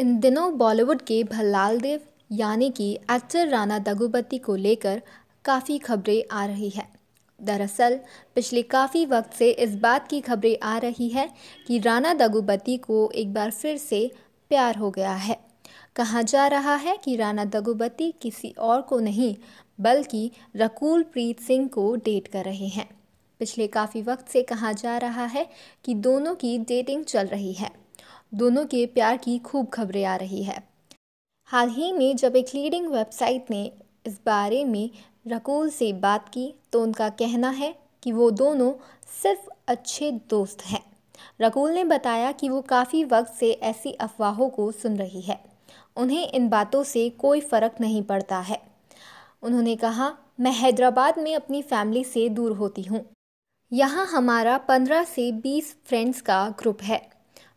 इन दिनों बॉलीवुड के भल्लाल देव यानी कि एक्टर राणा दग्गुबाती को लेकर काफ़ी खबरें आ रही है दरअसल पिछले काफ़ी वक्त से इस बात की खबरें आ रही है कि राणा दग्गुबाती को एक बार फिर से प्यार हो गया है कहा जा रहा है कि राणा दग्गुबाती किसी और को नहीं बल्कि रकुल प्रीत सिंह को डेट कर रहे हैं पिछले काफ़ी वक्त से कहा जा रहा है कि दोनों की डेटिंग चल रही है दोनों के प्यार की खूब खबरें आ रही है हाल ही में जब एक लीडिंग वेबसाइट ने इस बारे में रकूल से बात की तो उनका कहना है कि वो दोनों सिर्फ अच्छे दोस्त हैं रकूल ने बताया कि वो काफ़ी वक्त से ऐसी अफवाहों को सुन रही है उन्हें इन बातों से कोई फ़र्क नहीं पड़ता है उन्होंने कहा मैं हैदराबाद में अपनी फैमिली से दूर होती हूँ यहाँ हमारा पंद्रह से बीस फ्रेंड्स का ग्रुप है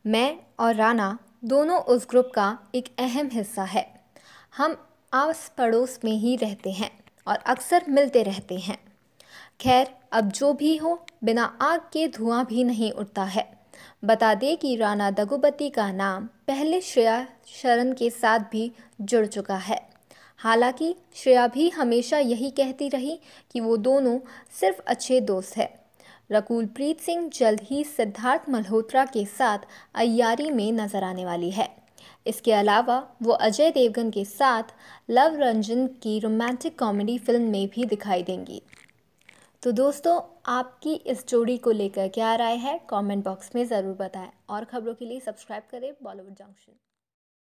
मैं और राना दोनों उस ग्रुप का एक अहम हिस्सा है हम आस पड़ोस में ही रहते हैं और अक्सर मिलते रहते हैं खैर अब जो भी हो बिना आग के धुआं भी नहीं उठता है बता दें कि राना दगुबती का नाम पहले श्रेया शरण के साथ भी जुड़ चुका है हालांकि श्रेया भी हमेशा यही कहती रही कि वो दोनों सिर्फ अच्छे दोस्त हैं रकुलप्रीत सिंह जल्द ही सिद्धार्थ मल्होत्रा के साथ अयारी में नजर आने वाली है इसके अलावा वो अजय देवगन के साथ लव रंजन की रोमांटिक कॉमेडी फिल्म में भी दिखाई देंगी तो दोस्तों आपकी इस जोड़ी को लेकर क्या राय है कमेंट बॉक्स में ज़रूर बताएं और खबरों के लिए सब्सक्राइब करें बॉलीवुड जंक्शन